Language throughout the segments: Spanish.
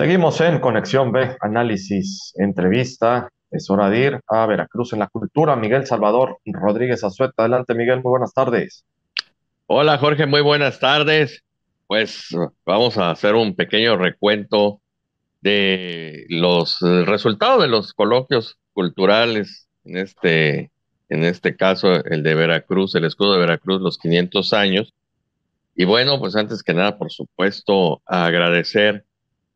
Seguimos en Conexión B, análisis, entrevista. Es hora de ir a Veracruz en la cultura. Miguel Salvador Rodríguez Azueta. Adelante, Miguel, muy buenas tardes. Hola, Jorge, muy buenas tardes. Pues vamos a hacer un pequeño recuento de los resultados de los coloquios culturales, en este, en este caso el de Veracruz, el escudo de Veracruz, los 500 años. Y bueno, pues antes que nada, por supuesto, agradecer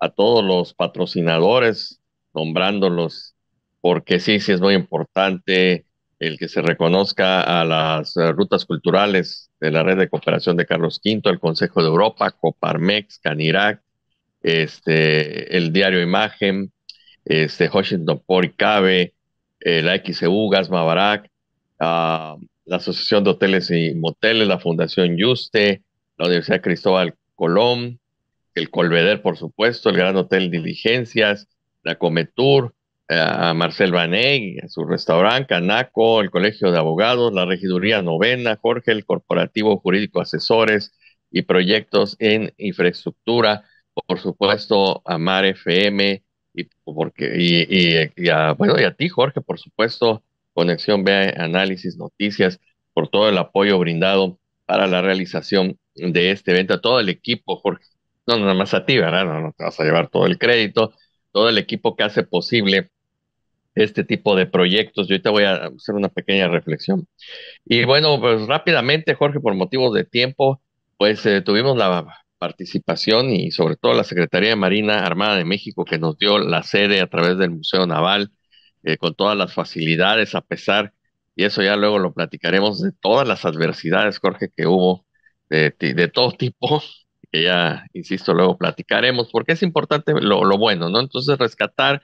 a todos los patrocinadores, nombrándolos, porque sí, sí es muy importante el que se reconozca a las eh, rutas culturales de la red de cooperación de Carlos V, el Consejo de Europa, Coparmex, Canirac, este, el diario Imagen, este, Washington por Cabe, eh, la XEU, Gasma ah, la Asociación de Hoteles y Moteles, la Fundación Yuste, la Universidad Cristóbal Colón, el Colveder, por supuesto, el Gran Hotel Diligencias, la Cometur, eh, a Marcel Baney, su restaurante, Canaco, el Colegio de Abogados, la Regiduría Novena, Jorge, el Corporativo Jurídico Asesores y Proyectos en Infraestructura, por supuesto, a Mar FM y, porque, y, a, bueno, y a ti, Jorge, por supuesto, Conexión B, Análisis, Noticias, por todo el apoyo brindado para la realización de este evento, a todo el equipo, Jorge no nada más a ti, ¿verdad? No, no te vas a llevar todo el crédito, todo el equipo que hace posible este tipo de proyectos. Yo te voy a hacer una pequeña reflexión. Y bueno, pues rápidamente, Jorge, por motivos de tiempo, pues eh, tuvimos la participación y sobre todo la Secretaría de Marina Armada de México que nos dio la sede a través del Museo Naval eh, con todas las facilidades a pesar, y eso ya luego lo platicaremos, de todas las adversidades, Jorge, que hubo de, de todo tipo que ya, insisto, luego platicaremos, porque es importante lo, bueno, ¿no? Entonces, rescatar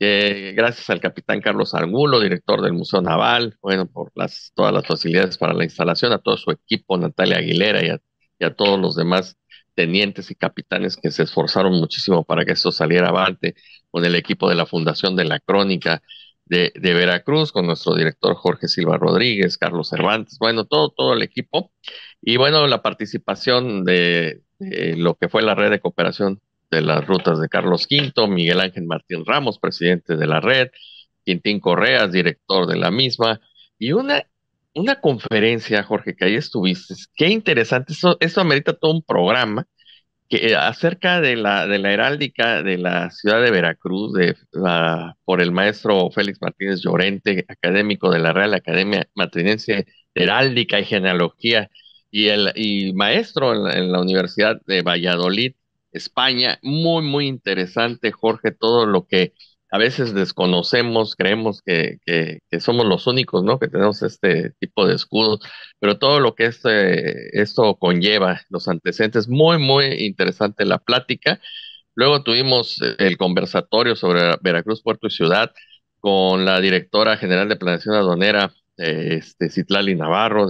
gracias al capitán Carlos Argulo, director del Museo Naval, bueno, por las, todas las facilidades para la instalación, a todo su equipo, Natalia Aguilera y a, todos los demás tenientes y capitanes que se esforzaron muchísimo para que esto saliera avante, con el equipo de la Fundación de la Crónica de, de, Veracruz, con nuestro director Jorge Silva Rodríguez, Carlos Cervantes, bueno, todo, todo el equipo. Y bueno, la participación de, eh, lo que fue la red de cooperación de las rutas de Carlos V, Miguel Ángel Martín Ramos, presidente de la red, Quintín Correas, director de la misma, y una, conferencia, Jorge, que ahí estuviste. Qué interesante, eso, amerita todo un programa que, eh, acerca de la, heráldica de la ciudad de Veracruz, de, por el maestro Félix Martínez Llorente, académico de la Real Academia Matrinense Heráldica y Genealogía y, el, y maestro en la, Universidad de Valladolid, España. Muy, muy interesante, Jorge, todo lo que a veces desconocemos, creemos que, que, somos los únicos, ¿no? Que tenemos este tipo de escudos, pero todo lo que este, esto conlleva, los antecedentes, muy, muy interesante la plática. Luego tuvimos el conversatorio sobre Veracruz, Puerto y Ciudad con la directora general de Planeación Aduanera, eh, este, Citlali Navarro,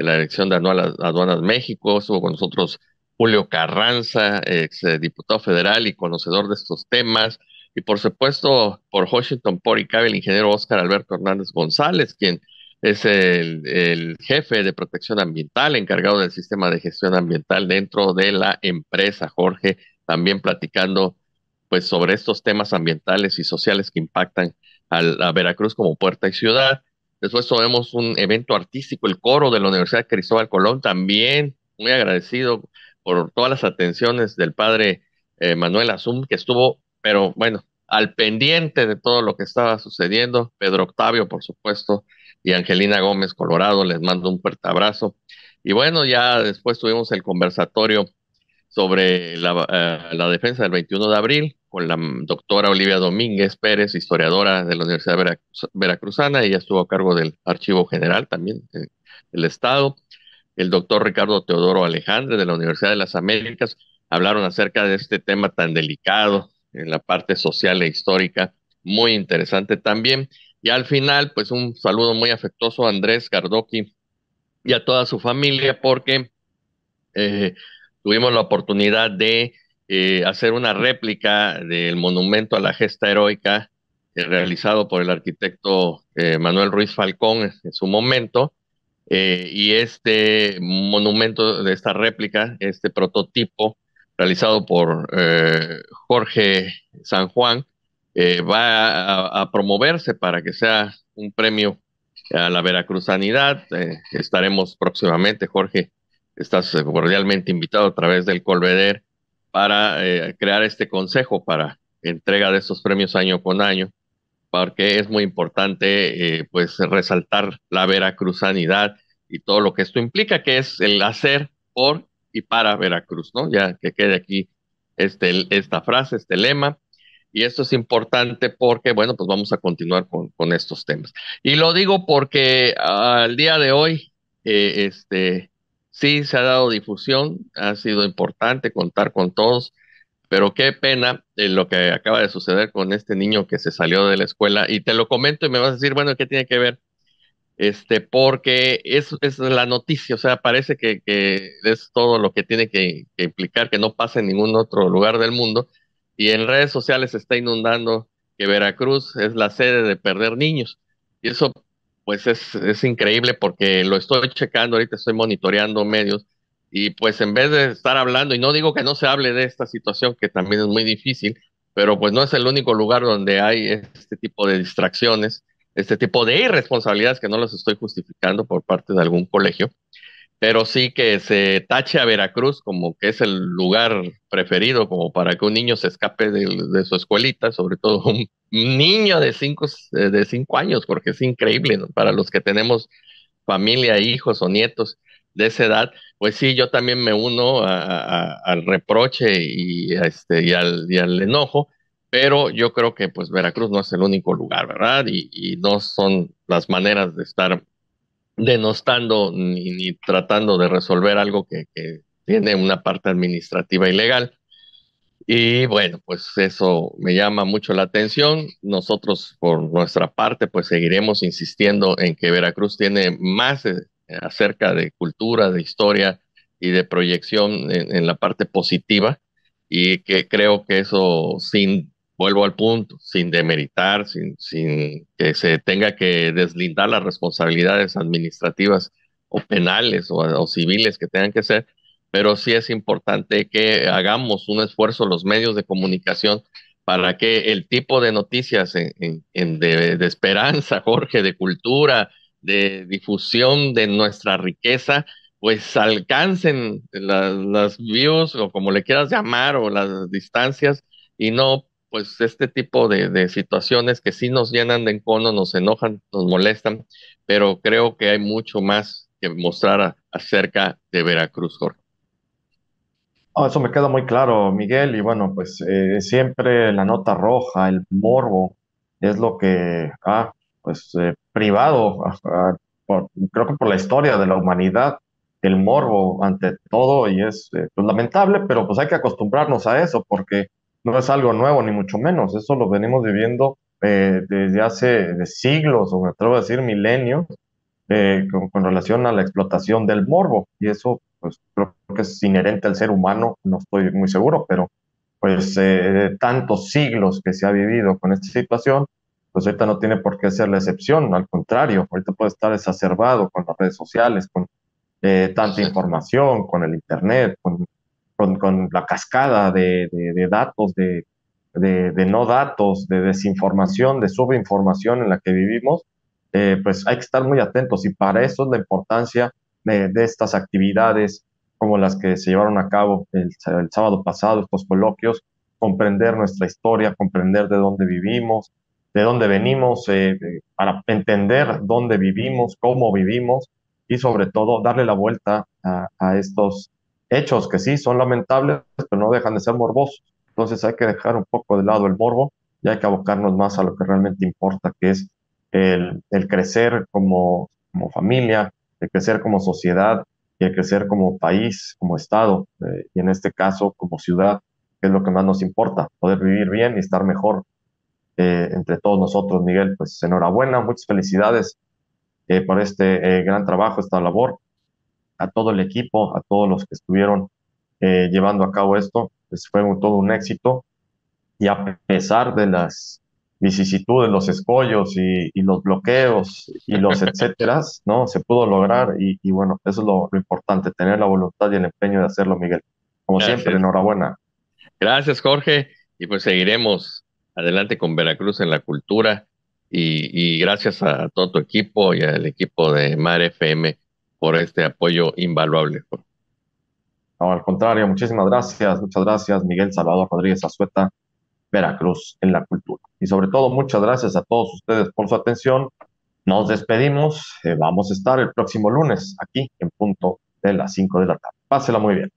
de la dirección de aduanas, aduanas México, estuvo con nosotros Julio Carranza, ex eh, diputado federal y conocedor de estos temas, y por supuesto por Washington por y cabe el ingeniero Oscar Alberto Hernández González, quien es el, jefe de protección ambiental, encargado del sistema de gestión ambiental dentro de la empresa, Jorge, también platicando pues sobre estos temas ambientales y sociales que impactan a, a Veracruz como puerta y ciudad. Después tuvimos un evento artístico, el coro de la Universidad Cristóbal Colón, también muy agradecido por todas las atenciones del padre eh, Manuel Azum, que estuvo, pero bueno, al pendiente de todo lo que estaba sucediendo. Pedro Octavio, por supuesto, y Angelina Gómez Colorado, les mando un fuerte abrazo. Y bueno, ya después tuvimos el conversatorio sobre la, eh, la defensa del 21 de abril, con la doctora Olivia Domínguez Pérez, historiadora de la Universidad Veracruzana, ella estuvo a cargo del Archivo General también eh, del Estado. El doctor Ricardo Teodoro Alejandre de la Universidad de las Américas hablaron acerca de este tema tan delicado en la parte social e histórica, muy interesante también. Y al final, pues un saludo muy afectuoso a Andrés Gardoki y a toda su familia, porque eh, tuvimos la oportunidad de eh, hacer una réplica del monumento a la gesta heroica eh, realizado por el arquitecto eh, Manuel Ruiz Falcón en su momento. y este monumento, de esta réplica, este prototipo realizado por Jorge San Juan, va a, promoverse para que sea un premio a la veracruzanidad. estaremos próximamente, Jorge, estás cordialmente invitado a través del Colveder para eh, crear este consejo para entrega de estos premios año con año, porque es muy importante eh, pues resaltar la veracruzanidad y todo lo que esto implica, que es el hacer por y para Veracruz, ¿no? Ya que quede aquí este, esta frase, este lema. Y esto es importante porque, bueno, pues vamos a continuar con, estos temas. Y lo digo porque ah, al día de hoy, eh, este, Sí, se ha dado difusión, ha sido importante contar con todos, pero qué pena eh, lo que acaba de suceder con este niño que se salió de la escuela. Y te lo comento y me vas a decir, bueno, ¿qué tiene que ver? Este, porque es, es la noticia, o sea, parece que, es todo lo que tiene que, implicar que no pase en ningún otro lugar del mundo. Y en redes sociales está inundando que Veracruz es la sede de perder niños. Y eso pues es, increíble porque lo estoy checando, ahorita estoy monitoreando medios y pues en vez de estar hablando, y no digo que no se hable de esta situación que también es muy difícil, pero pues no es el único lugar donde hay este tipo de distracciones, este tipo de irresponsabilidades que no las estoy justificando por parte de algún colegio, pero sí que se tache a Veracruz como que es el lugar preferido como para que un niño se escape de, de su escuelita, sobre todo un niño de cinco, eh, de cinco años, porque es increíble para los que tenemos familia, hijos o nietos de esa edad, pues sí, yo también me uno al reproche y, este, y, al, y al enojo, pero yo creo que pues Veracruz no es el único lugar, ¿verdad? Y, y no son las maneras de estar denostando ni, ni tratando de resolver algo que, que, tiene una parte administrativa ilegal. Y bueno, pues eso me llama mucho la atención. Nosotros por nuestra parte, pues seguiremos insistiendo en que Veracruz tiene más eh, acerca de cultura, de historia y de proyección en, la parte positiva y que creo que eso sin, vuelvo al punto, sin demeritar, sin, sin que se tenga que deslindar las responsabilidades administrativas o penales o civiles que tengan que ser, pero sí es importante que hagamos un esfuerzo los medios de comunicación para que el tipo de noticias de, esperanza, Jorge, de cultura, de difusión de nuestra riqueza, pues alcancen las views o como le quieras llamar o las distancias y no pues este tipo de, situaciones que sí nos llenan de encono, nos enojan, nos molestan, pero creo que hay mucho más que mostrar acerca de Veracruz, Jorge eso me queda muy claro, Miguel, y bueno, pues eh, siempre la nota roja, el morbo, es lo que ha pues, eh, privado, creo que por la historia de la humanidad, el morbo ante todo, y es eh, pues, lamentable, pero pues hay que acostumbrarnos a eso, porque no es algo nuevo, ni mucho menos, eso lo venimos viviendo desde hace siglos, o me atrevo a decir milenios, con, con relación a la explotación del morbo, y eso pues creo que es inherente al ser humano, no estoy muy seguro, pero pues eh, tantos siglos que se ha vivido con esta situación, pues ahorita no tiene por qué ser la excepción, al contrario, ahorita puede estar exacerbado con las redes sociales, con eh, tanta información, con el Internet, con, con, la cascada de, de, datos, de, de, no datos, de desinformación, de subinformación en la que vivimos, eh, pues hay que estar muy atentos y para eso es la importancia de, estas actividades como las que se llevaron a cabo el, sábado pasado, estos coloquios, comprender nuestra historia, comprender de dónde vivimos, de dónde venimos, eh, para entender dónde vivimos, cómo vivimos y sobre todo darle la vuelta a, estos hechos que sí son lamentables, pero no dejan de ser morbosos. Entonces hay que dejar un poco de lado el morbo y hay que abocarnos más a lo que realmente importa, que es el, crecer como familia, de crecer como sociedad y crecer como país, como Estado, eh, y en este caso como ciudad, que es lo que más nos importa, poder vivir bien y estar mejor eh, entre todos nosotros. Miguel, pues enhorabuena, muchas felicidades eh, por este gran trabajo, esta labor, a todo el equipo, a todos los que estuvieron llevando a cabo esto, pues, fue todo un éxito. Y a pesar de las vicisitudes, los escollos y, los bloqueos y los etcéteras, ¿no? Se pudo lograr y, bueno, eso es lo, importante, tener la voluntad y el empeño de hacerlo, Miguel. Como siempre, enhorabuena. Gracias, Jorge. Y pues seguiremos adelante con Veracruz en la cultura. Y, gracias a todo tu equipo y al equipo de Mar FM por este apoyo invaluable. No, al contrario, muchísimas gracias, muchas gracias, Miguel Salvador Rodríguez Azueta. Veracruz en la cultura. Y sobre todo, muchas gracias a todos ustedes por su atención. Nos despedimos. Eh, vamos a estar el próximo lunes aquí en punto de las 5 de la tarde. Pásela muy bien.